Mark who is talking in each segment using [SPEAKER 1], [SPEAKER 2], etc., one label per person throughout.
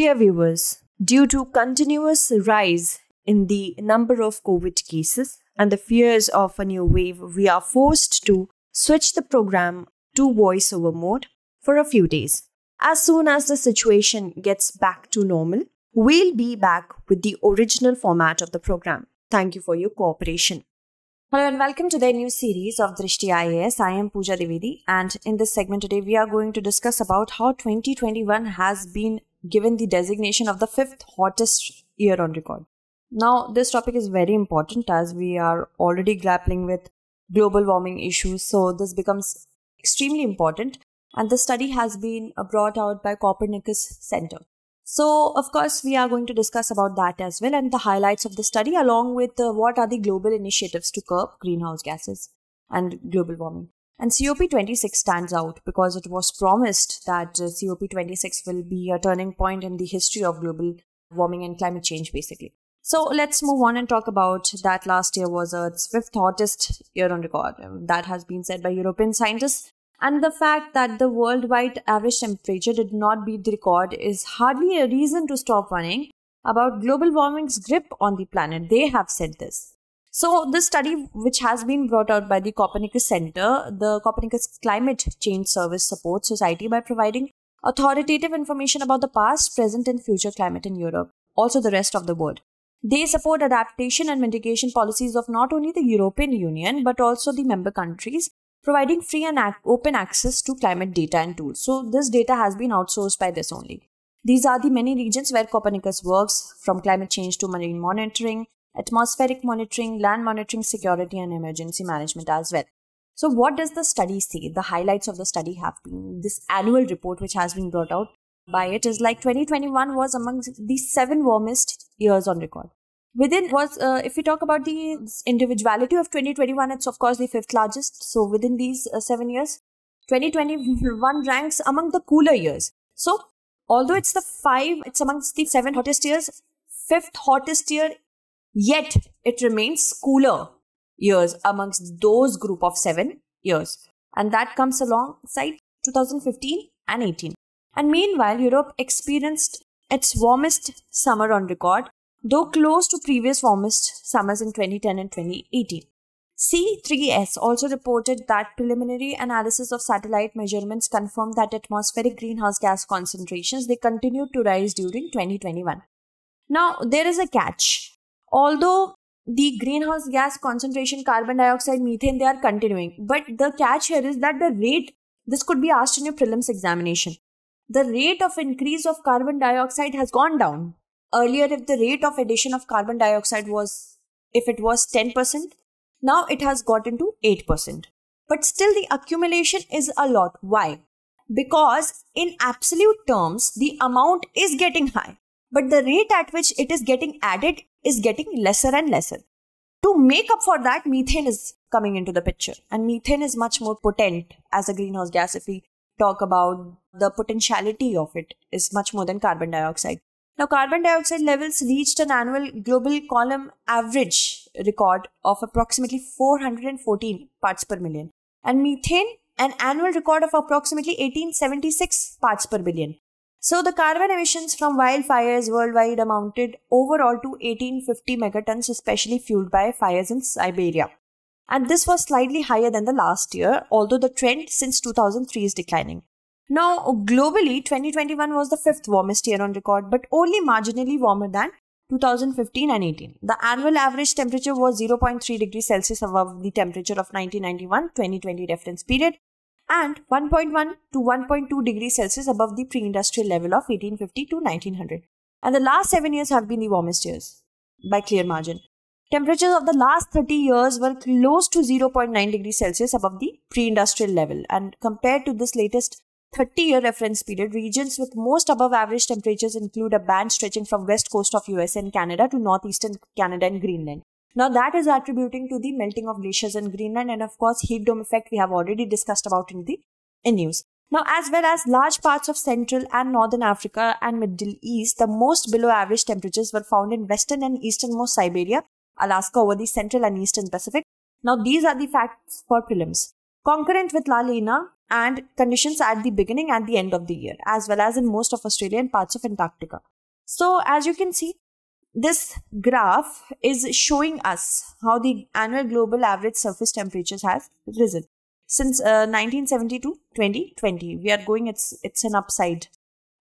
[SPEAKER 1] Dear viewers, due to continuous rise in the number of COVID cases and the fears of a new wave, we are forced to switch the program to voiceover mode for a few days. As soon as the situation gets back to normal, we'll be back with the original format of the program. Thank you for your cooperation. Hello and welcome to the new series of Drishti IAS. I am Pooja Devi, and in this segment today we are going to discuss about how 2021 has been given the designation of the fifth hottest year on record. Now, this topic is very important as we are already grappling with global warming issues, so this becomes extremely important. And the study has been brought out by Copernicus Center. So, of course, we are going to discuss about that as well and the highlights of the study, along with uh, what are the global initiatives to curb greenhouse gases and global warming. And COP26 stands out because it was promised that uh, COP26 will be a turning point in the history of global warming and climate change, basically. So let's move on and talk about that last year was Earth's fifth hottest year on record. Um, that has been said by European scientists. And the fact that the worldwide average temperature did not beat the record is hardly a reason to stop worrying about global warming's grip on the planet. They have said this. So, this study, which has been brought out by the Copernicus Center, the Copernicus Climate Change Service supports society by providing authoritative information about the past, present, and future climate in Europe, also the rest of the world. They support adaptation and mitigation policies of not only the European Union but also the member countries, providing free and open access to climate data and tools. So, this data has been outsourced by this only. These are the many regions where Copernicus works, from climate change to marine monitoring, atmospheric monitoring, land monitoring, security, and emergency management as well. So, what does the study say? The highlights of the study have been this annual report, which has been brought out by it, is like 2021 was among the seven warmest years on record. Within was, uh, if we talk about the individuality of 2021, it's of course the fifth largest. So, within these uh, seven years, 2021 ranks among the cooler years. So, although it's the five, it's amongst the seven hottest years, fifth hottest year Yet it remains cooler years amongst those group of seven years. And that comes alongside 2015 and 18. And meanwhile, Europe experienced its warmest summer on record, though close to previous warmest summers in 2010 and 2018. C3S also reported that preliminary analysis of satellite measurements confirmed that atmospheric greenhouse gas concentrations they continued to rise during 2021. Now there is a catch. Although the greenhouse gas concentration carbon dioxide methane they are continuing but the catch here is that the rate this could be asked in your prelims examination the rate of increase of carbon dioxide has gone down earlier if the rate of addition of carbon dioxide was if it was 10% now it has gotten to 8% but still the accumulation is a lot why because in absolute terms the amount is getting high but the rate at which it is getting added is getting lesser and lesser. To make up for that, methane is coming into the picture, and methane is much more potent as a greenhouse gas if we talk about the potentiality of it is much more than carbon dioxide. Now, carbon dioxide levels reached an annual global column average record of approximately 414 parts per million, and methane an annual record of approximately 1876 parts per billion. So the carbon emissions from wildfires worldwide amounted overall to 1850 megatons, especially fueled by fires in Siberia. And this was slightly higher than the last year, although the trend since 2003 is declining. Now, globally, 2021 was the fifth warmest year on record, but only marginally warmer than 2015 and 18. The annual average temperature was 0.3 degrees Celsius above the temperature of 1991 2020 reference period, and 1.1 to 1.2 degrees Celsius above the pre-industrial level of 1850 to 1900. And the last 7 years have been the warmest years by clear margin. Temperatures of the last 30 years were close to 0.9 degrees Celsius above the pre-industrial level and compared to this latest 30-year reference period, regions with most above-average temperatures include a band stretching from west coast of US and Canada to northeastern Canada and Greenland. Now that is attributing to the melting of glaciers in Greenland and of course heat dome effect we have already discussed about in the in news. Now as well as large parts of central and northern Africa and Middle East, the most below average temperatures were found in western and easternmost Siberia, Alaska over the central and eastern Pacific. Now these are the facts for prelims. Concurrent with La Nina and conditions at the beginning and the end of the year, as well as in most of Australian parts of Antarctica. So as you can see, this graph is showing us how the annual global average surface temperatures have risen since uh, 2020 we are going it's it's an upside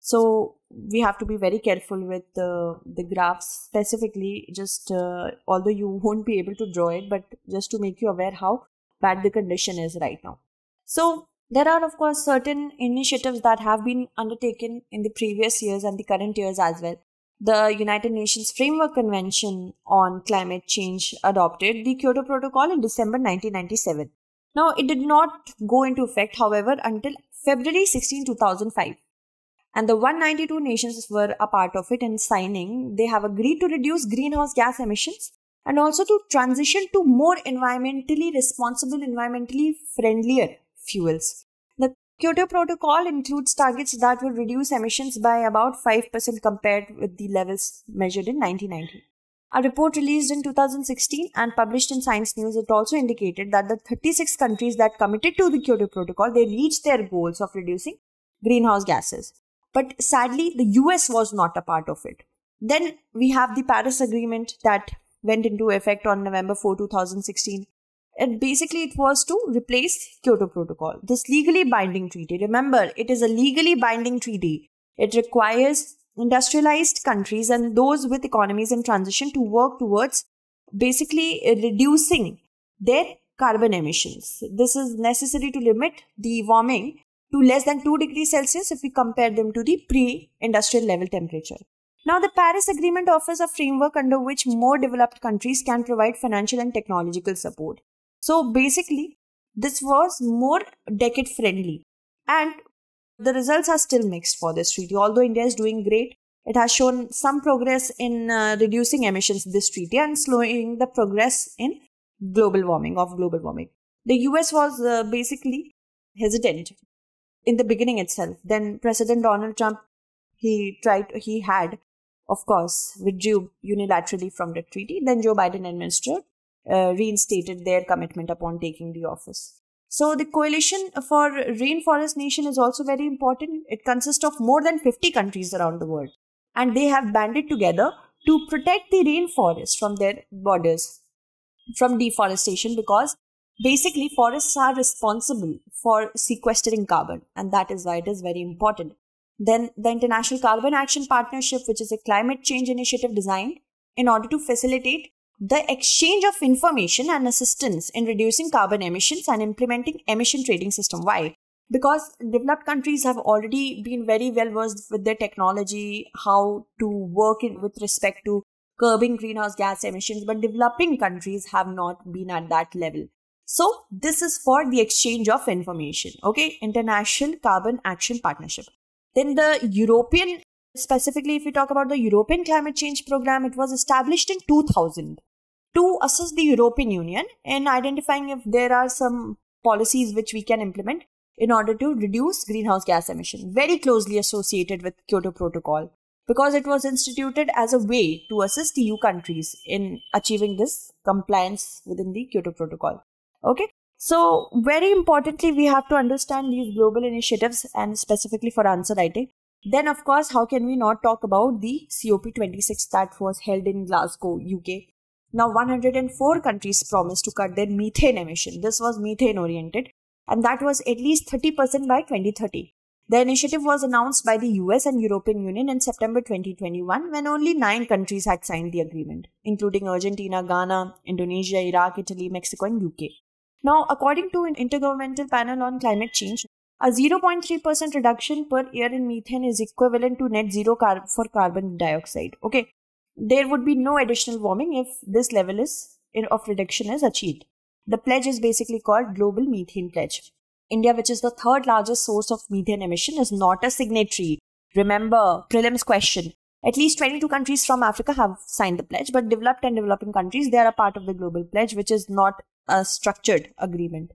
[SPEAKER 1] so we have to be very careful with uh, the graphs specifically just uh, although you won't be able to draw it but just to make you aware how bad the condition is right now so there are of course certain initiatives that have been undertaken in the previous years and the current years as well the United Nations Framework Convention on Climate Change adopted the Kyoto Protocol in December 1997. Now, it did not go into effect, however, until February 16, 2005. And the 192 nations were a part of it in signing. They have agreed to reduce greenhouse gas emissions and also to transition to more environmentally responsible, environmentally friendlier fuels. Kyoto Protocol includes targets that will reduce emissions by about 5% compared with the levels measured in 1990. A report released in 2016 and published in Science News it also indicated that the 36 countries that committed to the Kyoto Protocol they reached their goals of reducing greenhouse gases. But sadly, the US was not a part of it. Then we have the Paris Agreement that went into effect on November 4, 2016 and basically it was to replace Kyoto Protocol. This legally binding treaty, remember, it is a legally binding treaty. It requires industrialized countries and those with economies in transition to work towards basically reducing their carbon emissions. This is necessary to limit the warming to less than 2 degrees Celsius if we compare them to the pre industrial level temperature. Now, the Paris Agreement offers a framework under which more developed countries can provide financial and technological support. So basically, this was more decade friendly. And the results are still mixed for this treaty. Although India is doing great, it has shown some progress in uh, reducing emissions in this treaty and slowing the progress in global warming, of global warming. The US was uh, basically hesitant in the beginning itself. Then President Donald Trump, he tried, he had, of course, withdrew unilaterally from the treaty. Then Joe Biden administered uh, reinstated their commitment upon taking the office. So the coalition for rainforest nation is also very important. It consists of more than 50 countries around the world and they have banded together to protect the rainforest from their borders from deforestation because basically forests are responsible for sequestering carbon and that is why it is very important. Then the International Carbon Action Partnership which is a climate change initiative designed in order to facilitate the exchange of information and assistance in reducing carbon emissions and implementing emission trading system why because developed countries have already been very well versed with their technology how to work in, with respect to curbing greenhouse gas emissions but developing countries have not been at that level so this is for the exchange of information okay international carbon action partnership then the european specifically if we talk about the european climate change program it was established in 2000 to assist the European Union in identifying if there are some policies which we can implement in order to reduce greenhouse gas emission, very closely associated with Kyoto Protocol, because it was instituted as a way to assist EU countries in achieving this compliance within the Kyoto Protocol. Okay, so very importantly, we have to understand these global initiatives and specifically for answer writing. Then, of course, how can we not talk about the COP26 that was held in Glasgow, UK, now, 104 countries promised to cut their methane emission. This was methane oriented, and that was at least 30% by 2030. The initiative was announced by the US and European Union in September 2021 when only nine countries had signed the agreement, including Argentina, Ghana, Indonesia, Iraq, Italy, Mexico, and UK. Now, according to an Intergovernmental Panel on Climate Change, a 0.3% reduction per year in methane is equivalent to net zero car- for carbon dioxide. Okay, there would be no additional warming if this level is of reduction is achieved. The pledge is basically called Global Methane Pledge. India, which is the third largest source of methane emission, is not a signatory. Remember, prelims question. At least 22 countries from Africa have signed the pledge, but developed and developing countries, they are a part of the Global Pledge, which is not a structured agreement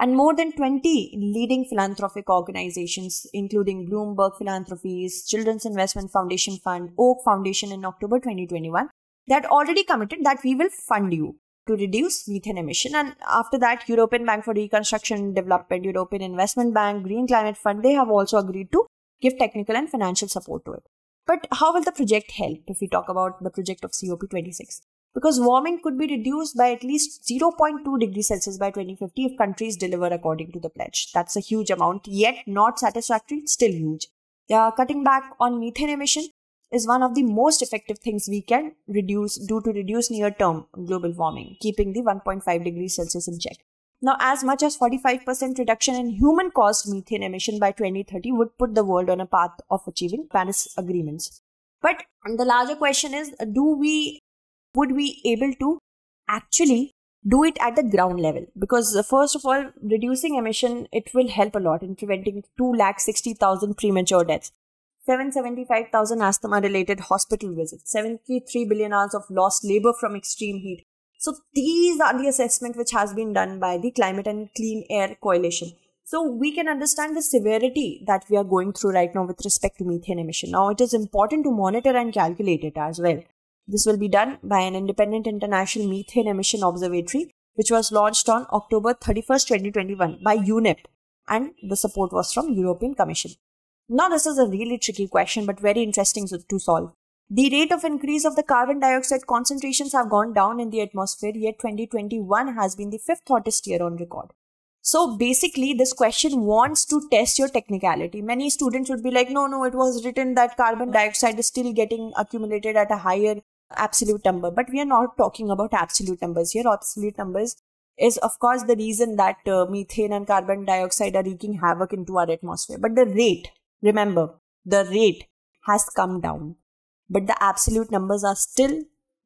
[SPEAKER 1] and more than 20 leading philanthropic organizations, including Bloomberg Philanthropies, Children's Investment Foundation Fund, Oak Foundation in October 2021, that already committed that we will fund you to reduce methane emission. And after that, European Bank for Reconstruction and Development, European Investment Bank, Green Climate Fund, they have also agreed to give technical and financial support to it. But how will the project help if we talk about the project of COP26? because warming could be reduced by at least 0.2 degrees Celsius by 2050 if countries deliver according to the pledge. That's a huge amount, yet not satisfactory, still huge. Uh, cutting back on methane emission is one of the most effective things we can reduce do to reduce near term global warming, keeping the 1.5 degrees Celsius in check. Now, as much as 45% reduction in human caused methane emission by 2030 would put the world on a path of achieving Paris agreements. But the larger question is do we would we able to actually do it at the ground level because uh, first of all reducing emission it will help a lot in preventing 2 lakh 60000 premature deaths 775000 asthma related hospital visits 73 billion hours of lost labor from extreme heat so these are the assessment which has been done by the climate and clean air coalition so we can understand the severity that we are going through right now with respect to methane emission now it is important to monitor and calculate it as well this will be done by an independent international methane emission observatory, which was launched on October 31st, 2021 by UNEP, and the support was from European Commission. Now, this is a really tricky question, but very interesting to solve. The rate of increase of the carbon dioxide concentrations have gone down in the atmosphere, yet 2021 has been the fifth hottest year on record. So basically, this question wants to test your technicality. Many students would be like, no, no, it was written that carbon dioxide is still getting accumulated at a higher absolute number but we are not talking about absolute numbers here absolute numbers is of course the reason that uh, methane and carbon dioxide are wreaking havoc into our atmosphere but the rate remember the rate has come down but the absolute numbers are still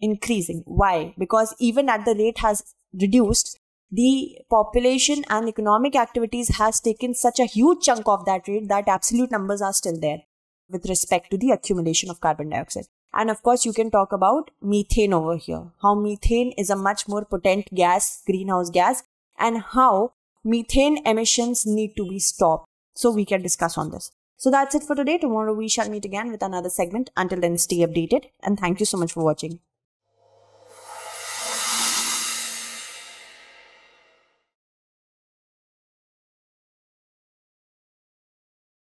[SPEAKER 1] increasing why because even at the rate has reduced the population and economic activities has taken such a huge chunk of that rate that absolute numbers are still there with respect to the accumulation of carbon dioxide and of course, you can talk about methane over here. How methane is a much more potent gas, greenhouse gas, and how methane emissions need to be stopped. So we can discuss on this. So that's it for today. Tomorrow we shall meet again with another segment. Until then, stay updated and thank you so much for watching.